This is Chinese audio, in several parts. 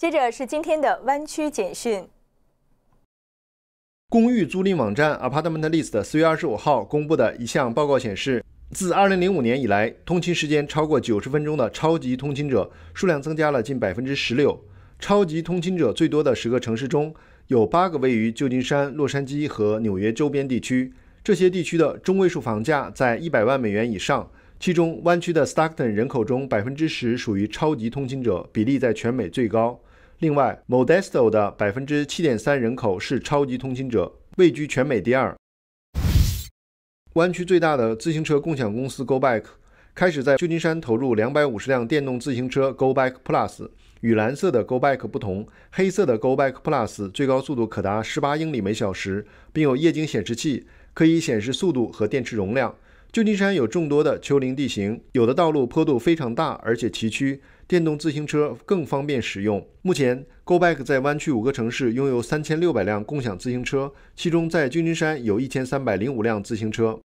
接着是今天的湾区简讯。公寓租赁网站 Apartment List 四月二十五号公布的一项报告显示，自二零零五年以来，通勤时间超过九十分钟的超级通勤者数量增加了近百分之十六。超级通勤者最多的十个城市中有八个位于旧金山、洛杉矶和纽约周边地区，这些地区的中位数房价在一百万美元以上。其中，湾区的 Stockton 人口中百分之十属于超级通勤者，比例在全美最高。另外，Modesto 的百分之七点三人口是超级通勤者，位居全美第二。湾区最大的自行车共享公司 GoBike 开始在旧金山投入两百五十辆电动自行车 GoBike Plus。与蓝色的 GoBike 不同，黑色的 GoBike Plus 最高速度可达十八英里每小时，并有液晶显示器可以显示速度和电池容量。旧金山有众多的丘陵地形，有的道路坡度非常大，而且崎岖，电动自行车更方便使用。目前，GoBike 在湾区五个城市拥有三千六百辆共享自行车，其中在旧金山有一千三百零五辆自行车。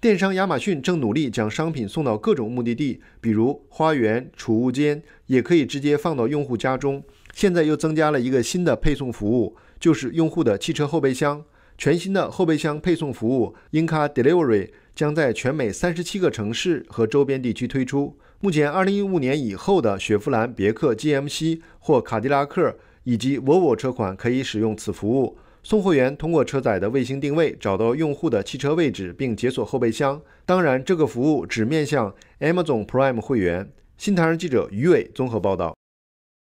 电商亚马逊正努力将商品送到各种目的地，比如花园、储物间，也可以直接放到用户家中。现在又增加了一个新的配送服务，就是用户的汽车后备箱。全新的后备箱配送服务 Inca Delivery 将在全美三十七个城市和周边地区推出。目前，二零一五年以后的雪佛兰、别克、GMC 或卡迪拉克以及 Volvo 车款可以使用此服务。送货员通过车载的卫星定位找到用户的汽车位置，并解锁后备箱。当然，这个服务只面向 Amazon Prime 会员。新唐人记者于伟综合报道。